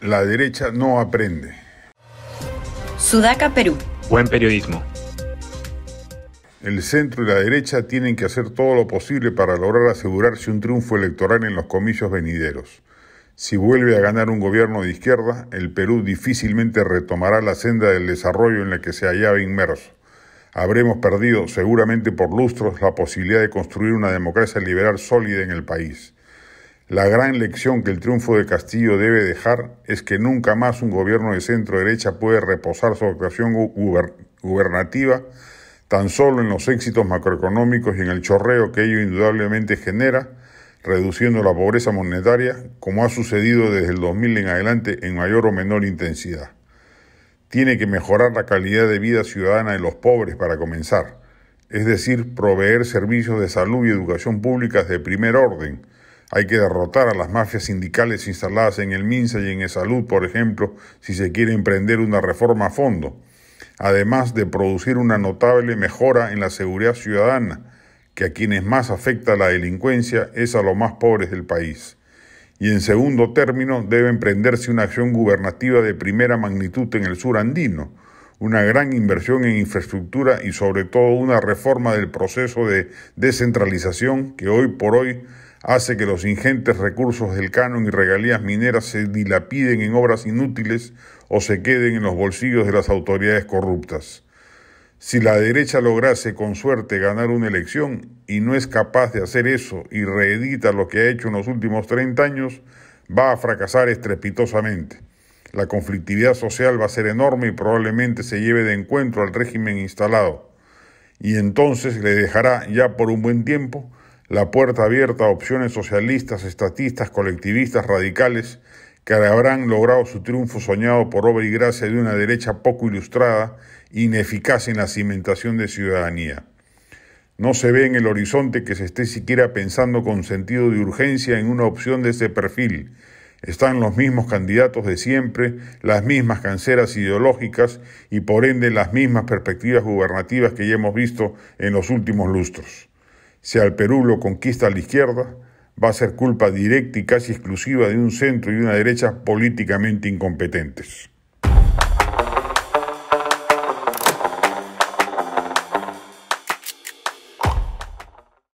La derecha no aprende. Sudaca, Perú. Buen periodismo. El centro y la derecha tienen que hacer todo lo posible para lograr asegurarse un triunfo electoral en los comicios venideros. Si vuelve a ganar un gobierno de izquierda, el Perú difícilmente retomará la senda del desarrollo en la que se hallaba inmerso. Habremos perdido, seguramente por lustros, la posibilidad de construir una democracia liberal sólida en el país. La gran lección que el triunfo de Castillo debe dejar es que nunca más un gobierno de centro derecha puede reposar su actuación gubernativa tan solo en los éxitos macroeconómicos y en el chorreo que ello indudablemente genera, reduciendo la pobreza monetaria, como ha sucedido desde el 2000 en adelante en mayor o menor intensidad. Tiene que mejorar la calidad de vida ciudadana de los pobres para comenzar, es decir, proveer servicios de salud y educación públicas de primer orden, hay que derrotar a las mafias sindicales instaladas en el MINSA y en el Salud, por ejemplo, si se quiere emprender una reforma a fondo, además de producir una notable mejora en la seguridad ciudadana, que a quienes más afecta la delincuencia es a los más pobres del país. Y en segundo término, debe emprenderse una acción gubernativa de primera magnitud en el sur andino, una gran inversión en infraestructura y sobre todo una reforma del proceso de descentralización que hoy por hoy hace que los ingentes recursos del canon y regalías mineras se dilapiden en obras inútiles o se queden en los bolsillos de las autoridades corruptas. Si la derecha lograse con suerte ganar una elección y no es capaz de hacer eso y reedita lo que ha hecho en los últimos 30 años, va a fracasar estrepitosamente. La conflictividad social va a ser enorme y probablemente se lleve de encuentro al régimen instalado. Y entonces le dejará ya por un buen tiempo la puerta abierta a opciones socialistas, estatistas, colectivistas, radicales, que habrán logrado su triunfo soñado por obra y gracia de una derecha poco ilustrada, ineficaz en la cimentación de ciudadanía. No se ve en el horizonte que se esté siquiera pensando con sentido de urgencia en una opción de ese perfil. Están los mismos candidatos de siempre, las mismas canceras ideológicas y por ende las mismas perspectivas gubernativas que ya hemos visto en los últimos lustros. Si al Perú lo conquista la izquierda, va a ser culpa directa y casi exclusiva de un centro y una derecha políticamente incompetentes.